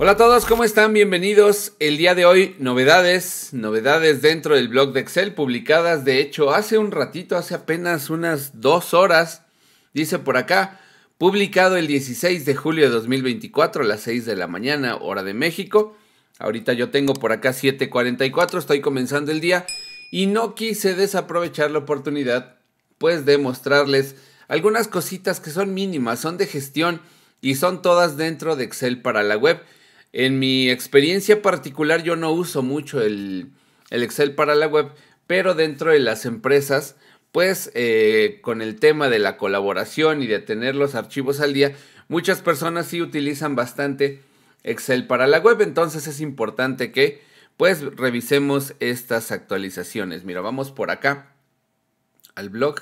Hola a todos, ¿cómo están? Bienvenidos. El día de hoy, novedades, novedades dentro del blog de Excel, publicadas de hecho hace un ratito, hace apenas unas dos horas, dice por acá, publicado el 16 de julio de 2024 a las 6 de la mañana, hora de México. Ahorita yo tengo por acá 7.44, estoy comenzando el día y no quise desaprovechar la oportunidad, pues de mostrarles algunas cositas que son mínimas, son de gestión y son todas dentro de Excel para la web. En mi experiencia particular yo no uso mucho el, Excel para la web, pero dentro de las empresas, pues eh, con el tema de la colaboración y de tener los archivos al día, muchas personas sí utilizan bastante Excel para la web, entonces es importante que pues revisemos estas actualizaciones. Mira, vamos por acá al blog.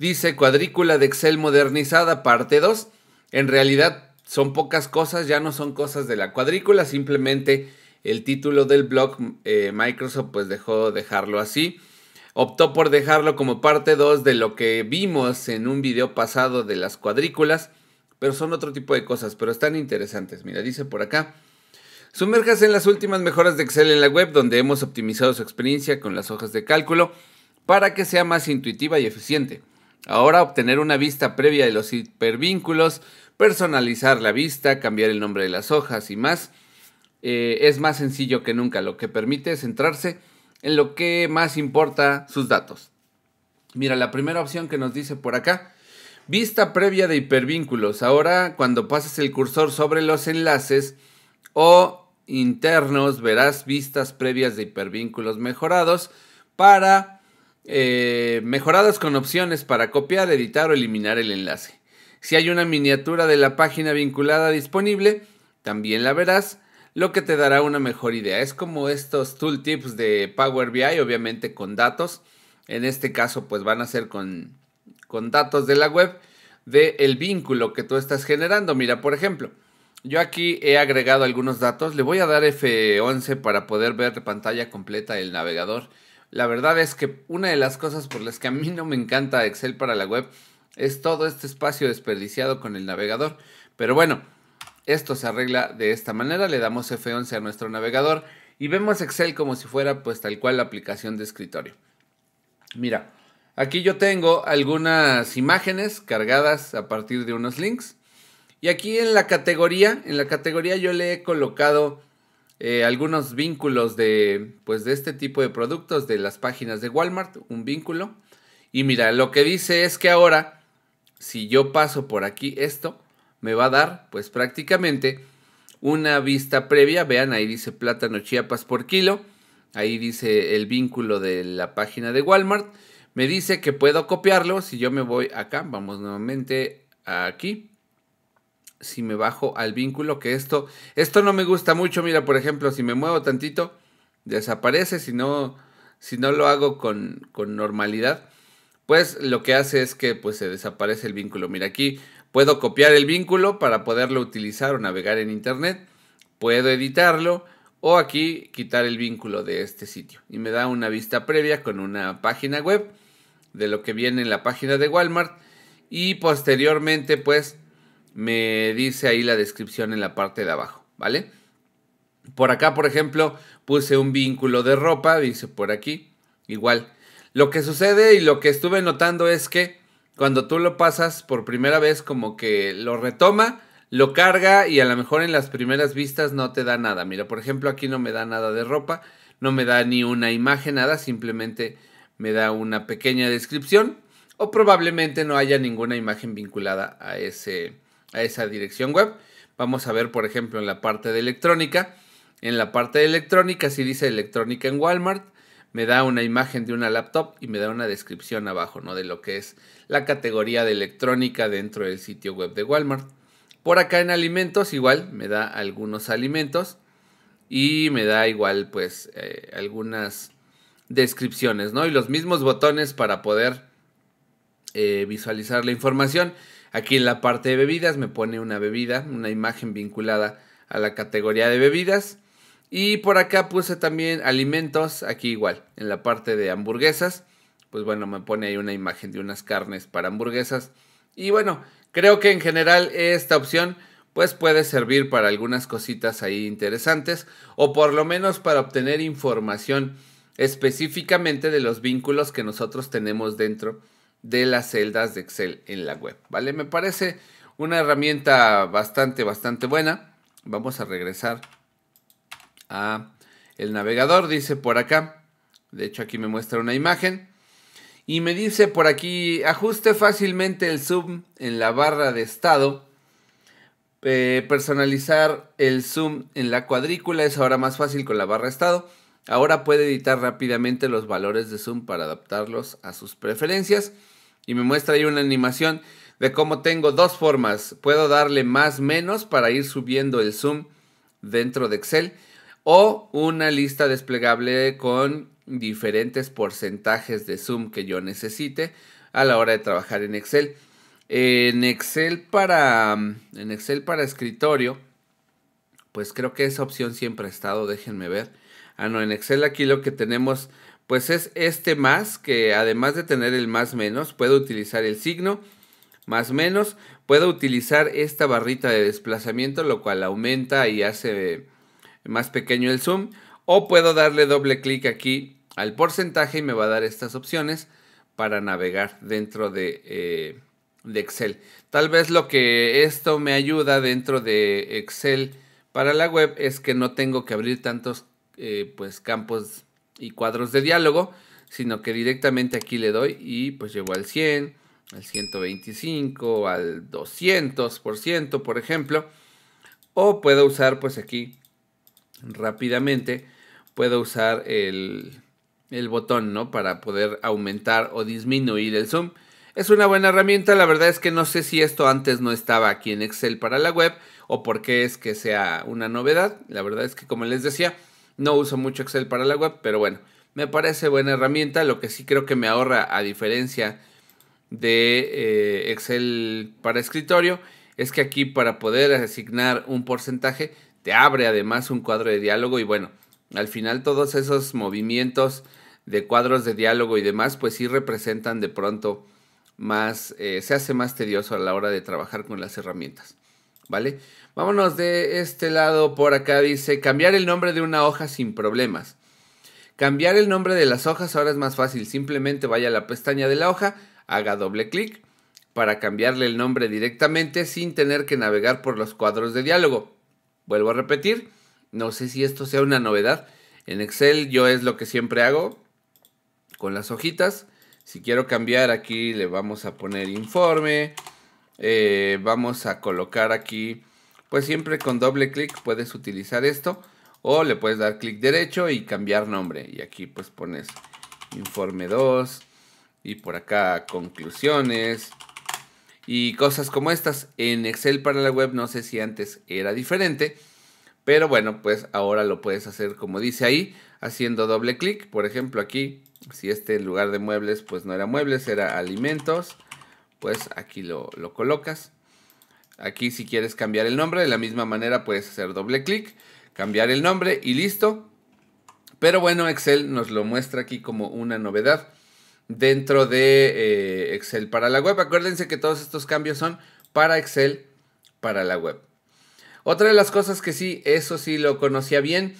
Dice cuadrícula de Excel modernizada, parte 2. En realidad son pocas cosas, ya no son cosas de la cuadrícula, simplemente el título del blog eh, Microsoft pues dejó dejarlo así. Optó por dejarlo como parte 2 de lo que vimos en un video pasado de las cuadrículas, pero son otro tipo de cosas, pero están interesantes. Mira, dice por acá. Sumerjas en las últimas mejoras de Excel en la web, donde hemos optimizado su experiencia con las hojas de cálculo para que sea más intuitiva y eficiente. Ahora obtener una vista previa de los hipervínculos personalizar la vista, cambiar el nombre de las hojas y más. Eh, es más sencillo que nunca, lo que permite es centrarse en lo que más importa sus datos. Mira, la primera opción que nos dice por acá, vista previa de hipervínculos. Ahora, cuando pases el cursor sobre los enlaces o internos, verás vistas previas de hipervínculos mejorados para eh, mejorados con opciones para copiar, editar o eliminar el enlace. Si hay una miniatura de la página vinculada disponible, también la verás, lo que te dará una mejor idea. Es como estos tooltips de Power BI, obviamente con datos. En este caso, pues van a ser con, con datos de la web del el vínculo que tú estás generando. Mira, por ejemplo, yo aquí he agregado algunos datos. Le voy a dar F11 para poder ver de pantalla completa el navegador. La verdad es que una de las cosas por las que a mí no me encanta Excel para la web es todo este espacio desperdiciado con el navegador. Pero bueno, esto se arregla de esta manera. Le damos F11 a nuestro navegador y vemos Excel como si fuera pues tal cual la aplicación de escritorio. Mira, aquí yo tengo algunas imágenes cargadas a partir de unos links. Y aquí en la categoría, en la categoría yo le he colocado eh, algunos vínculos de, pues de este tipo de productos de las páginas de Walmart, un vínculo. Y mira, lo que dice es que ahora si yo paso por aquí esto, me va a dar pues prácticamente una vista previa. Vean, ahí dice plátano chiapas por kilo. Ahí dice el vínculo de la página de Walmart. Me dice que puedo copiarlo. Si yo me voy acá, vamos nuevamente aquí. Si me bajo al vínculo, que esto, esto no me gusta mucho. Mira, por ejemplo, si me muevo tantito, desaparece. Si no, si no lo hago con, con normalidad, pues lo que hace es que pues se desaparece el vínculo. Mira aquí, puedo copiar el vínculo para poderlo utilizar o navegar en internet, puedo editarlo o aquí quitar el vínculo de este sitio y me da una vista previa con una página web de lo que viene en la página de Walmart y posteriormente pues me dice ahí la descripción en la parte de abajo, ¿vale? Por acá, por ejemplo, puse un vínculo de ropa, dice por aquí, igual lo que sucede y lo que estuve notando es que cuando tú lo pasas por primera vez, como que lo retoma, lo carga y a lo mejor en las primeras vistas no te da nada. Mira, por ejemplo, aquí no me da nada de ropa, no me da ni una imagen, nada, simplemente me da una pequeña descripción o probablemente no haya ninguna imagen vinculada a, ese, a esa dirección web. Vamos a ver, por ejemplo, en la parte de electrónica. En la parte de electrónica, si dice electrónica en Walmart, me da una imagen de una laptop y me da una descripción abajo, ¿no? De lo que es la categoría de electrónica dentro del sitio web de Walmart. Por acá en alimentos igual me da algunos alimentos y me da igual pues eh, algunas descripciones, ¿no? Y los mismos botones para poder eh, visualizar la información. Aquí en la parte de bebidas me pone una bebida, una imagen vinculada a la categoría de bebidas y por acá puse también alimentos, aquí igual, en la parte de hamburguesas. Pues bueno, me pone ahí una imagen de unas carnes para hamburguesas. Y bueno, creo que en general esta opción pues puede servir para algunas cositas ahí interesantes o por lo menos para obtener información específicamente de los vínculos que nosotros tenemos dentro de las celdas de Excel en la web, ¿vale? Me parece una herramienta bastante, bastante buena. Vamos a regresar a el navegador. Dice por acá, de hecho aquí me muestra una imagen. Y me dice por aquí, ajuste fácilmente el zoom en la barra de estado. Eh, personalizar el zoom en la cuadrícula es ahora más fácil con la barra de estado. Ahora puede editar rápidamente los valores de zoom para adaptarlos a sus preferencias. Y me muestra ahí una animación de cómo tengo dos formas. Puedo darle más menos para ir subiendo el zoom dentro de Excel o una lista desplegable con diferentes porcentajes de zoom que yo necesite a la hora de trabajar en Excel. En Excel para, en Excel para escritorio, pues creo que esa opción siempre ha estado, déjenme ver. Ah, no, en Excel aquí lo que tenemos, pues es este más, que además de tener el más menos, puedo utilizar el signo más menos, puedo utilizar esta barrita de desplazamiento, lo cual aumenta y hace más pequeño el zoom o puedo darle doble clic aquí al porcentaje y me va a dar estas opciones para navegar dentro de, eh, Excel. Tal vez lo que esto me ayuda dentro de Excel para la web es que no tengo que abrir tantos eh, pues campos y cuadros de diálogo, sino que directamente aquí le doy y pues llevo al 100, al 125, al 200%, por ejemplo. O puedo usar pues aquí rápidamente, puedo usar el, botón, ¿no? Para poder aumentar o disminuir el zoom. Es una buena herramienta, la verdad es que no sé si esto antes no estaba aquí en Excel para la web o por qué es que sea una novedad. La verdad es que como les decía, no uso mucho Excel para la web, pero bueno, me parece buena herramienta. Lo que sí creo que me ahorra, a diferencia de eh, Excel para escritorio, es que aquí para poder asignar un porcentaje te abre además un cuadro de diálogo y bueno, al final todos esos movimientos de cuadros de diálogo y demás, pues sí representan de pronto más, eh, se hace más tedioso a la hora de trabajar con las herramientas, ¿vale? Vámonos de este lado por acá, dice, cambiar el nombre de una hoja sin problemas. Cambiar el nombre de las hojas ahora es más fácil, simplemente vaya a la pestaña de la hoja, haga doble clic para cambiarle el nombre directamente sin tener que navegar por los cuadros de diálogo. Vuelvo a repetir, no sé si esto sea una novedad. En Excel yo es lo que siempre hago con las hojitas. Si quiero cambiar aquí le vamos a poner informe. Eh, vamos a colocar aquí, pues siempre con doble clic puedes utilizar esto. O le puedes dar clic derecho y cambiar nombre. Y aquí pues pones informe 2. Y por acá conclusiones y cosas como estas. En Excel para la web no sé si antes era diferente, pero bueno, pues ahora lo puedes hacer como dice ahí, haciendo doble clic. Por ejemplo, aquí, si este en lugar de muebles, pues no era muebles, era alimentos, pues aquí lo, lo colocas. Aquí si quieres cambiar el nombre, de la misma manera puedes hacer doble clic, cambiar el nombre y listo. Pero bueno, Excel nos lo muestra aquí como una novedad dentro de eh, Excel para la web. Acuérdense que todos estos cambios son para Excel para la web. Otra de las cosas que sí, eso sí lo conocía bien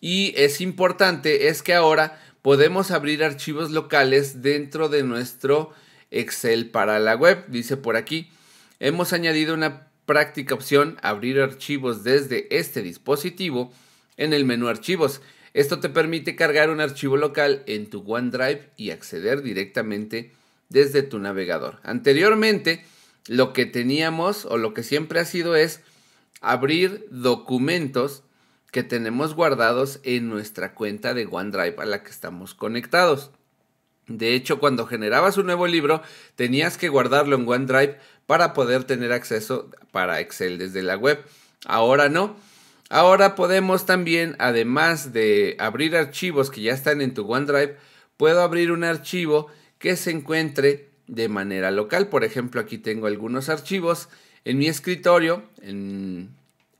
y es importante es que ahora podemos abrir archivos locales dentro de nuestro Excel para la web. Dice por aquí, hemos añadido una práctica opción abrir archivos desde este dispositivo en el menú archivos esto te permite cargar un archivo local en tu OneDrive y acceder directamente desde tu navegador. Anteriormente, lo que teníamos o lo que siempre ha sido es abrir documentos que tenemos guardados en nuestra cuenta de OneDrive a la que estamos conectados. De hecho, cuando generabas un nuevo libro, tenías que guardarlo en OneDrive para poder tener acceso para Excel desde la web. Ahora no. Ahora podemos también, además de abrir archivos que ya están en tu OneDrive, puedo abrir un archivo que se encuentre de manera local. Por ejemplo, aquí tengo algunos archivos en mi escritorio, en,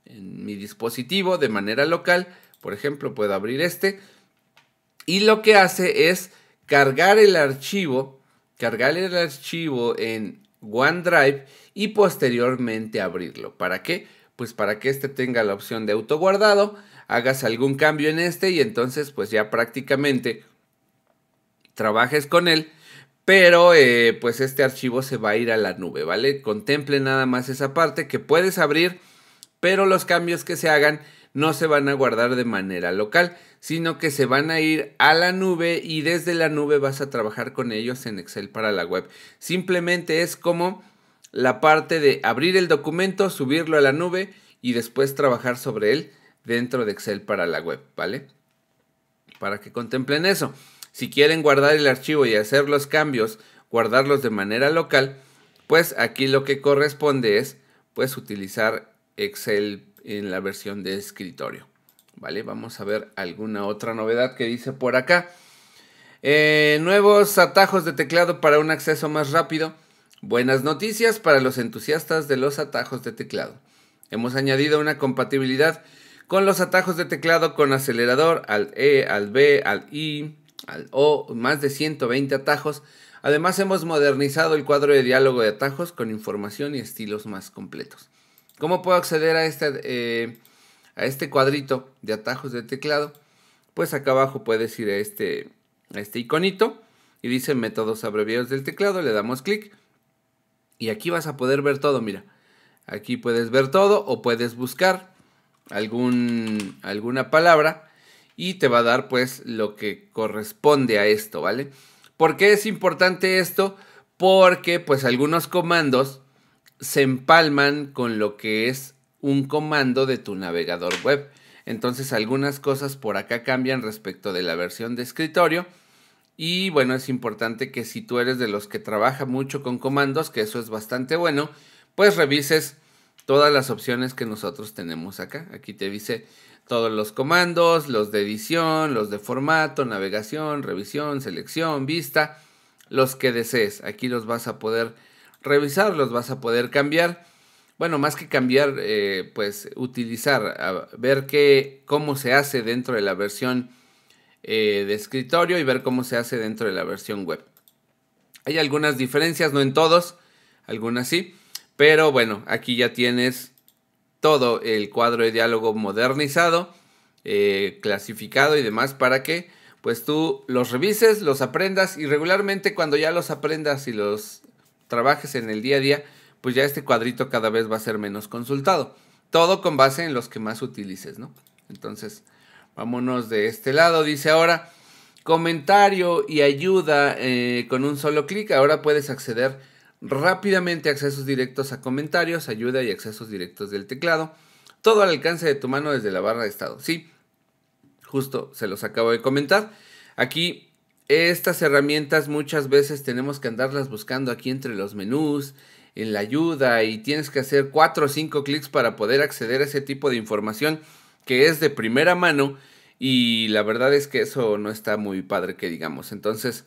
mi dispositivo de manera local. Por ejemplo, puedo abrir este. Y lo que hace es cargar el archivo, cargar el archivo en OneDrive y posteriormente abrirlo. ¿Para qué? pues para que este tenga la opción de autoguardado, hagas algún cambio en este y entonces pues ya prácticamente trabajes con él, pero eh, pues este archivo se va a ir a la nube, ¿vale? Contemple nada más esa parte que puedes abrir, pero los cambios que se hagan no se van a guardar de manera local, sino que se van a ir a la nube y desde la nube vas a trabajar con ellos en Excel para la web. Simplemente es como la parte de abrir el documento, subirlo a la nube y después trabajar sobre él dentro de Excel para la web, ¿vale? Para que contemplen eso. Si quieren guardar el archivo y hacer los cambios, guardarlos de manera local, pues aquí lo que corresponde es pues utilizar Excel en la versión de escritorio. Vale, vamos a ver alguna otra novedad que dice por acá. Eh, nuevos atajos de teclado para un acceso más rápido. Buenas noticias para los entusiastas de los atajos de teclado. Hemos añadido una compatibilidad con los atajos de teclado con acelerador al E, al B, al I, al O, más de 120 atajos. Además hemos modernizado el cuadro de diálogo de atajos con información y estilos más completos. ¿Cómo puedo acceder a este, eh, a este cuadrito de atajos de teclado? Pues acá abajo puedes ir a este, a este iconito y dice métodos abreviados del teclado, le damos clic y aquí vas a poder ver todo, mira. Aquí puedes ver todo o puedes buscar algún, alguna palabra y te va a dar pues lo que corresponde a esto, ¿vale? ¿Por qué es importante esto? Porque pues algunos comandos se empalman con lo que es un comando de tu navegador web. Entonces algunas cosas por acá cambian respecto de la versión de escritorio y bueno, es importante que si tú eres de los que trabaja mucho con comandos, que eso es bastante bueno, pues revises todas las opciones que nosotros tenemos acá. Aquí te dice todos los comandos, los de edición, los de formato, navegación, revisión, selección, vista, los que desees. Aquí los vas a poder revisar, los vas a poder cambiar. Bueno, más que cambiar, eh, pues utilizar, ver qué, cómo se hace dentro de la versión eh, de escritorio y ver cómo se hace dentro de la versión web. Hay algunas diferencias, no en todos, algunas sí, pero bueno, aquí ya tienes todo el cuadro de diálogo modernizado, eh, clasificado y demás para que pues tú los revises, los aprendas y regularmente cuando ya los aprendas y los trabajes en el día a día, pues ya este cuadrito cada vez va a ser menos consultado. Todo con base en los que más utilices, ¿no? Entonces, Vámonos de este lado, dice ahora comentario y ayuda eh, con un solo clic. Ahora puedes acceder rápidamente a accesos directos a comentarios, ayuda y accesos directos del teclado. Todo al alcance de tu mano desde la barra de estado. Sí, justo se los acabo de comentar. Aquí estas herramientas muchas veces tenemos que andarlas buscando aquí entre los menús, en la ayuda y tienes que hacer cuatro o cinco clics para poder acceder a ese tipo de información que es de primera mano y la verdad es que eso no está muy padre que digamos. Entonces,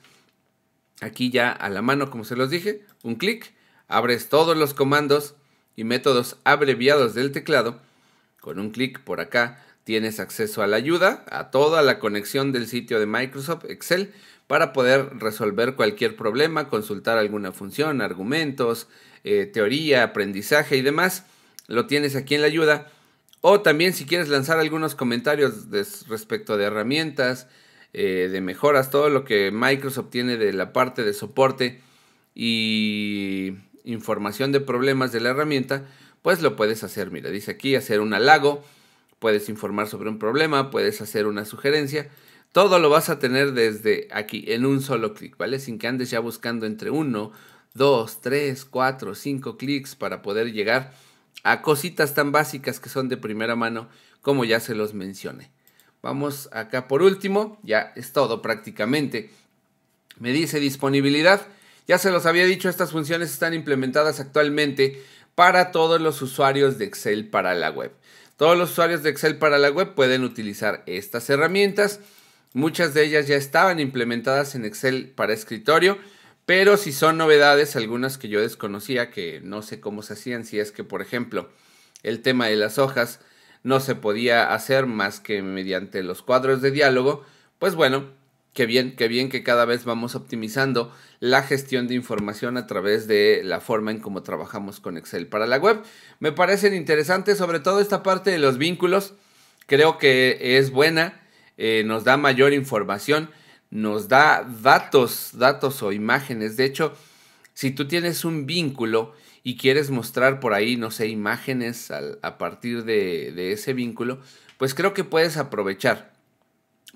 aquí ya a la mano, como se los dije, un clic, abres todos los comandos y métodos abreviados del teclado. Con un clic por acá tienes acceso a la ayuda, a toda la conexión del sitio de Microsoft Excel para poder resolver cualquier problema, consultar alguna función, argumentos, eh, teoría, aprendizaje y demás. Lo tienes aquí en la ayuda o también si quieres lanzar algunos comentarios respecto de herramientas, eh, de mejoras, todo lo que Microsoft tiene de la parte de soporte y información de problemas de la herramienta, pues lo puedes hacer. Mira, dice aquí hacer un halago, puedes informar sobre un problema, puedes hacer una sugerencia. Todo lo vas a tener desde aquí, en un solo clic, ¿vale? Sin que andes ya buscando entre uno, dos, tres, cuatro, cinco clics para poder llegar a cositas tan básicas que son de primera mano, como ya se los mencioné. Vamos acá por último, ya es todo prácticamente. Me dice disponibilidad, ya se los había dicho, estas funciones están implementadas actualmente para todos los usuarios de Excel para la web. Todos los usuarios de Excel para la web pueden utilizar estas herramientas. Muchas de ellas ya estaban implementadas en Excel para escritorio, pero si son novedades, algunas que yo desconocía, que no sé cómo se hacían, si es que, por ejemplo, el tema de las hojas no se podía hacer más que mediante los cuadros de diálogo, pues bueno, qué bien, qué bien que cada vez vamos optimizando la gestión de información a través de la forma en cómo trabajamos con Excel para la web. Me parecen interesantes, sobre todo esta parte de los vínculos, creo que es buena, eh, nos da mayor información nos da datos, datos o imágenes. De hecho, si tú tienes un vínculo y quieres mostrar por ahí, no sé, imágenes a partir de, ese vínculo, pues creo que puedes aprovechar.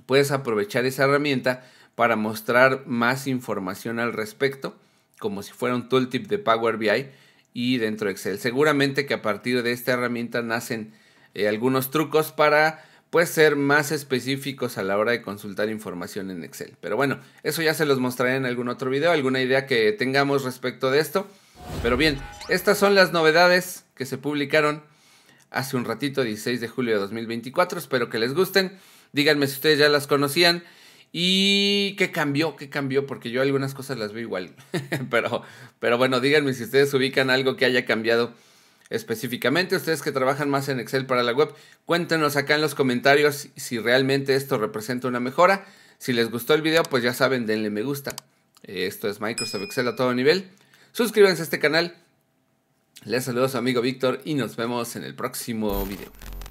Puedes aprovechar esa herramienta para mostrar más información al respecto, como si fuera un tooltip de Power BI y dentro de Excel. Seguramente que a partir de esta herramienta nacen eh, algunos trucos para Puede ser más específicos a la hora de consultar información en Excel. Pero bueno, eso ya se los mostraré en algún otro video, alguna idea que tengamos respecto de esto. Pero bien, estas son las novedades que se publicaron hace un ratito, 16 de julio de 2024. Espero que les gusten. Díganme si ustedes ya las conocían. ¿Y qué cambió? ¿Qué cambió? Porque yo algunas cosas las veo igual. pero, pero bueno, díganme si ustedes ubican algo que haya cambiado específicamente, ustedes que trabajan más en Excel para la web, cuéntenos acá en los comentarios si realmente esto representa una mejora. Si les gustó el video, pues ya saben, denle me gusta. Esto es Microsoft Excel a todo nivel. Suscríbanse a este canal. Les saludo a su amigo Víctor y nos vemos en el próximo video.